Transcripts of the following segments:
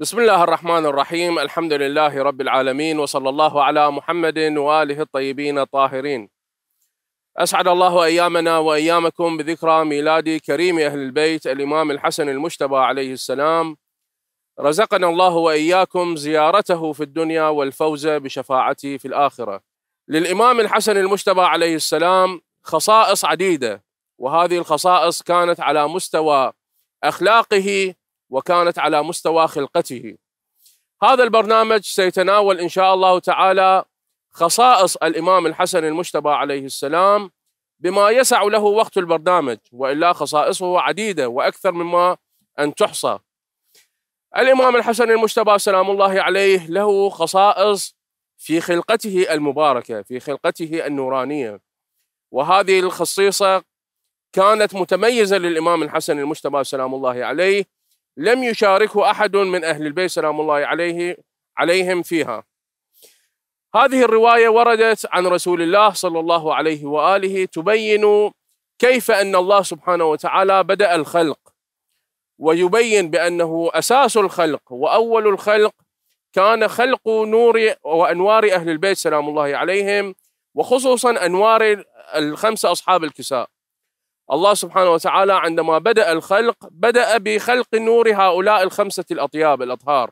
بسم الله الرحمن الرحيم الحمد لله رب العالمين وصلى الله على محمد واله الطيبين الطاهرين اسعد الله ايامنا وايامكم بذكرى ميلاد كريم اهل البيت الامام الحسن المجتبى عليه السلام رزقنا الله واياكم زيارته في الدنيا والفوز بشفاعته في الاخره للامام الحسن المجتبى عليه السلام خصائص عديده وهذه الخصائص كانت على مستوى اخلاقه وكانت على مستوى خلقته هذا البرنامج سيتناول إن شاء الله تعالى خصائص الإمام الحسن المجتبى عليه السلام بما يسع له وقت البرنامج وإلا خصائصه عديدة وأكثر مما أن تحصى الإمام الحسن المجتبى سلام الله عليه له خصائص في خلقته المباركة في خلقته النورانية وهذه الخصيصة كانت متميزة للإمام الحسن المجتبى سلام الله عليه لم يشاركه أحد من أهل البيت سلام الله عليه عليهم فيها هذه الرواية وردت عن رسول الله صلى الله عليه وآله تبين كيف أن الله سبحانه وتعالى بدأ الخلق ويبين بأنه أساس الخلق وأول الخلق كان خلق نور وأنوار أهل البيت سلام الله عليهم وخصوصا أنوار الخمسة أصحاب الكساء الله سبحانه وتعالى عندما بدأ الخلق بدأ بخلق نور هؤلاء الخمسة الأطياب الأطهار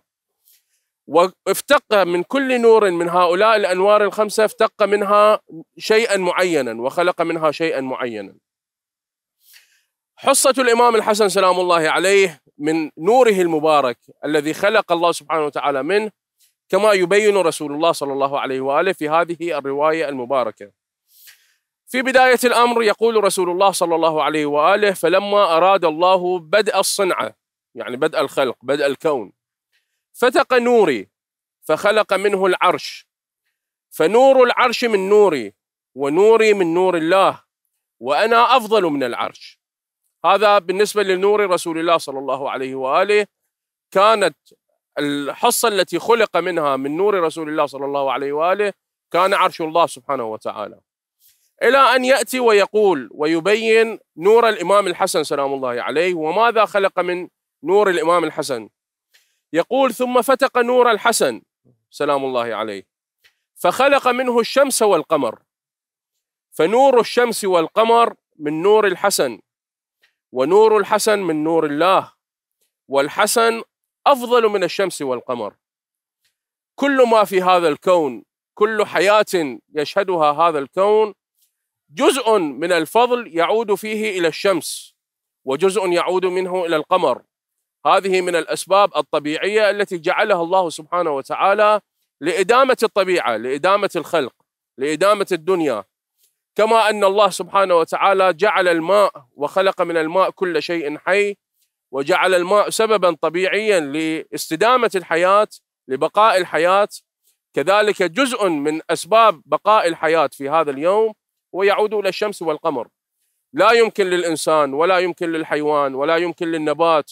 وافتق من كل نور من هؤلاء الأنوار الخمسة افتق منها شيئا معينا وخلق منها شيئا معينا حصة الإمام الحسن سلام الله عليه من نوره المبارك الذي خلق الله سبحانه وتعالى منه كما يبين رسول الله صلى الله عليه وآله في هذه الرواية المباركة في بداية الأمر يقول رسول الله صلى الله عليه وآله فلما أراد الله بدء الصنعة يعني بدء الخلق بدء الكون فتق نوري فخلق منه العرش فنور العرش من نوري ونوري من نور الله وأنا أفضل من العرش هذا بالنسبة لنور رسول الله صلى الله عليه وآله كانت الحصة التي خلق منها من نور رسول الله صلى الله عليه وآله كان عرش الله سبحانه وتعالى إلى أن يأتي ويقول ويبين نور الإمام الحسن سلام الله عليه وماذا خلق من نور الإمام الحسن يقول ثم فتق نور الحسن سلام الله عليه فخلق منه الشمس والقمر فنور الشمس والقمر من نور الحسن ونور الحسن من نور الله والحسن أفضل من الشمس والقمر كل ما في هذا الكون كل حياة يشهدها هذا الكون جزء من الفضل يعود فيه الى الشمس وجزء يعود منه الى القمر هذه من الاسباب الطبيعيه التي جعلها الله سبحانه وتعالى لادامه الطبيعه لادامه الخلق لادامه الدنيا كما ان الله سبحانه وتعالى جعل الماء وخلق من الماء كل شيء حي وجعل الماء سببا طبيعيا لاستدامه الحياه لبقاء الحياه كذلك جزء من اسباب بقاء الحياه في هذا اليوم ويعود إلى الشمس والقمر لا يمكن للإنسان ولا يمكن للحيوان ولا يمكن للنبات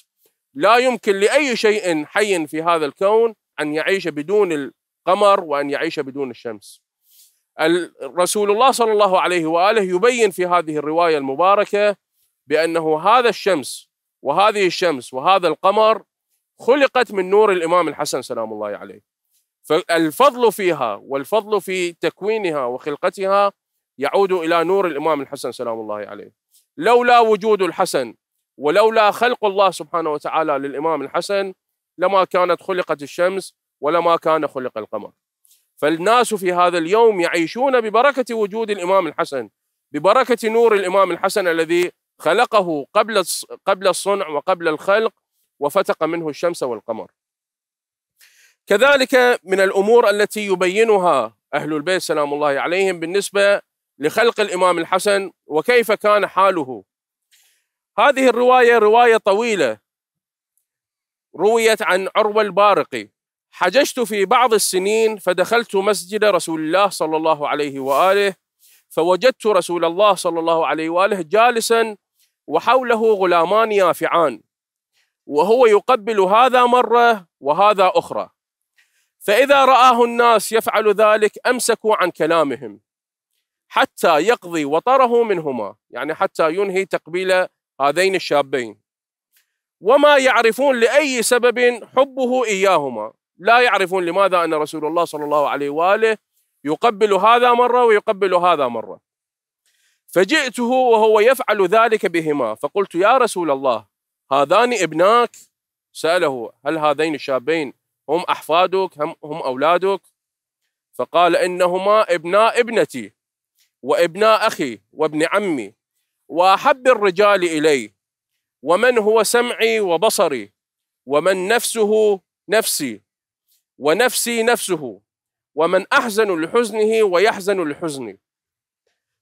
لا يمكن لأي شيء حي في هذا الكون أن يعيش بدون القمر وأن يعيش بدون الشمس رسول الله صلى الله عليه وآله يبين في هذه الرواية المباركة بأنه هذا الشمس وهذه الشمس وهذا القمر خلقت من نور الإمام الحسن سلام الله عليه فالفضل فيها والفضل في تكوينها وخلقتها يعود إلى نور الإمام الحسن سلام الله عليه لولا وجود الحسن ولولا خلق الله سبحانه وتعالى للإمام الحسن لما كانت خلقت الشمس ولما كان خلق القمر فالناس في هذا اليوم يعيشون ببركة وجود الإمام الحسن ببركة نور الإمام الحسن الذي خلقه قبل قبل الصنع وقبل الخلق وفتق منه الشمس والقمر. كذلك من الامور التي يبينها اهل البيت سلام الله عليهم بالنسبه لخلق الإمام الحسن وكيف كان حاله هذه الرواية رواية طويلة رويت عن عروة البارقي حججت في بعض السنين فدخلت مسجد رسول الله صلى الله عليه وآله فوجدت رسول الله صلى الله عليه وآله جالسا وحوله غلامان يافعان وهو يقبل هذا مرة وهذا أخرى فإذا رآه الناس يفعل ذلك أمسكوا عن كلامهم حتى يقضي وطره منهما يعني حتى ينهي تقبيل هذين الشابين وما يعرفون لأي سبب حبه إياهما لا يعرفون لماذا أن رسول الله صلى الله عليه وآله يقبل هذا مرة ويقبل هذا مرة فجئته وهو يفعل ذلك بهما فقلت يا رسول الله هذان ابناك سأله هل هذين الشابين هم أحفادك هم, أولادك فقال إنهما ابناء ابنتي وابناء اخي وابن عمي واحب الرجال الي ومن هو سمعي وبصري ومن نفسه نفسي ونفسي نفسه ومن احزن لحزنه ويحزن لحزني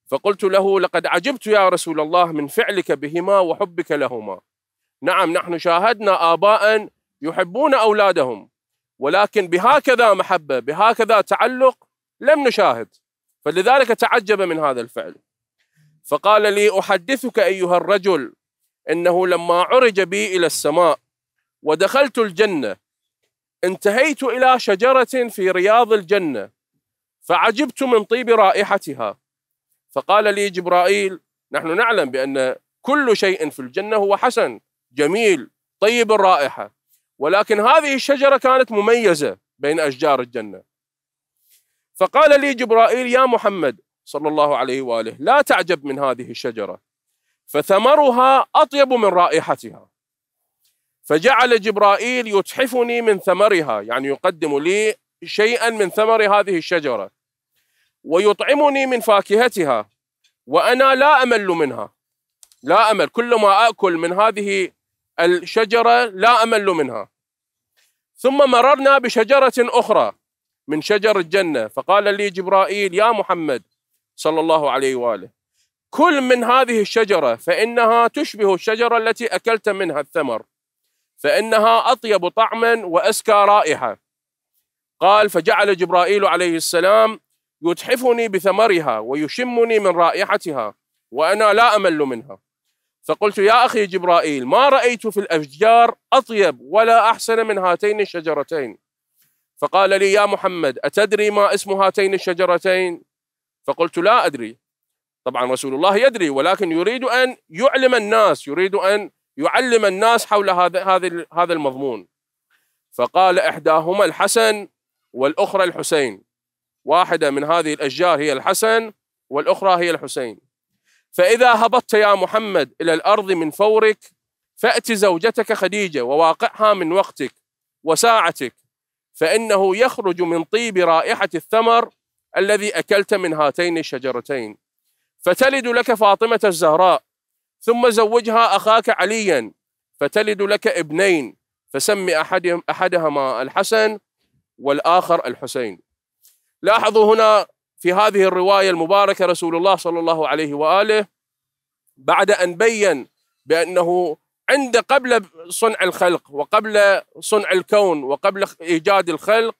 فقلت له لقد عجبت يا رسول الله من فعلك بهما وحبك لهما نعم نحن شاهدنا اباء يحبون اولادهم ولكن بهكذا محبه بهكذا تعلق لم نشاهد فلذلك تعجب من هذا الفعل فقال لي احدثك ايها الرجل انه لما عرج بي الى السماء ودخلت الجنه انتهيت الى شجره في رياض الجنه فعجبت من طيب رائحتها فقال لي جبرائيل نحن نعلم بان كل شيء في الجنه هو حسن جميل طيب الرائحه ولكن هذه الشجره كانت مميزه بين اشجار الجنه فقال لي جبرائيل يا محمد صلى الله عليه واله لا تعجب من هذه الشجره فثمرها اطيب من رائحتها فجعل جبرائيل يتحفني من ثمرها يعني يقدم لي شيئا من ثمر هذه الشجره ويطعمني من فاكهتها وانا لا امل منها لا امل كلما اكل من هذه الشجره لا امل منها ثم مررنا بشجره اخرى من شجر الجنة فقال لي جبرائيل يا محمد صلى الله عليه وآله كل من هذه الشجرة فإنها تشبه الشجرة التي أكلت منها الثمر فإنها أطيب طعما وأسكى رائحة قال فجعل جبرائيل عليه السلام يتحفني بثمرها ويشمني من رائحتها وأنا لا أمل منها فقلت يا أخي جبرائيل ما رأيت في الأشجار أطيب ولا أحسن من هاتين الشجرتين فقال لي يا محمد أتدري ما اسم هاتين الشجرتين فقلت لا أدري طبعا رسول الله يدري ولكن يريد أن يعلم الناس يريد أن يعلم الناس حول هذا هذا هذا المضمون فقال إحداهما الحسن والأخرى الحسين واحدة من هذه الأشجار هي الحسن والأخرى هي الحسين فإذا هبطت يا محمد إلى الأرض من فورك فأت زوجتك خديجة وواقعها من وقتك وساعتك فإنه يخرج من طيب رائحة الثمر الذي أكلت من هاتين الشجرتين فتلد لك فاطمة الزهراء ثم زوجها أخاك عليا فتلد لك ابنين فسم أحدهم أحدهما الحسن والآخر الحسين لاحظوا هنا في هذه الرواية المباركة رسول الله صلى الله عليه وآله بعد أن بين بأنه عند قبل صنع الخلق وقبل صنع الكون وقبل إيجاد الخلق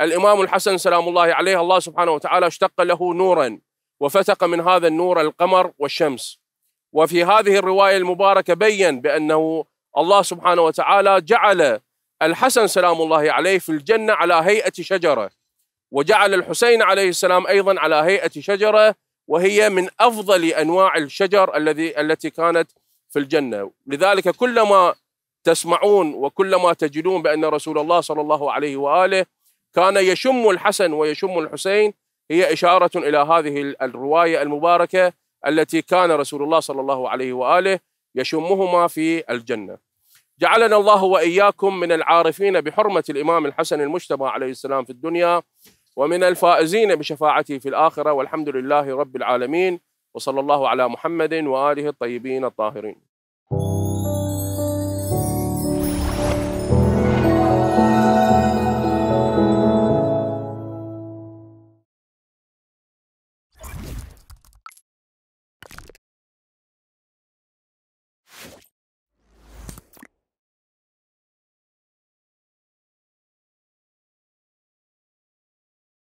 الإمام الحسن سلام الله عليه الله سبحانه وتعالى اشتق له نورا وفتق من هذا النور القمر والشمس وفي هذه الرواية المباركة بين بأنه الله سبحانه وتعالى جعل الحسن سلام الله عليه في الجنة على هيئة شجرة وجعل الحسين عليه السلام أيضا على هيئة شجرة وهي من أفضل أنواع الشجر الذي التي كانت في الجنة لذلك كلما تسمعون وكلما تجدون بأن رسول الله صلى الله عليه وآله كان يشم الحسن ويشم الحسين هي إشارة إلى هذه الرواية المباركة التي كان رسول الله صلى الله عليه وآله يشمهما في الجنة جعلنا الله وإياكم من العارفين بحرمة الإمام الحسن المجتبى عليه السلام في الدنيا ومن الفائزين بشفاعته في الآخرة والحمد لله رب العالمين وصلى الله على محمد واله الطيبين الطاهرين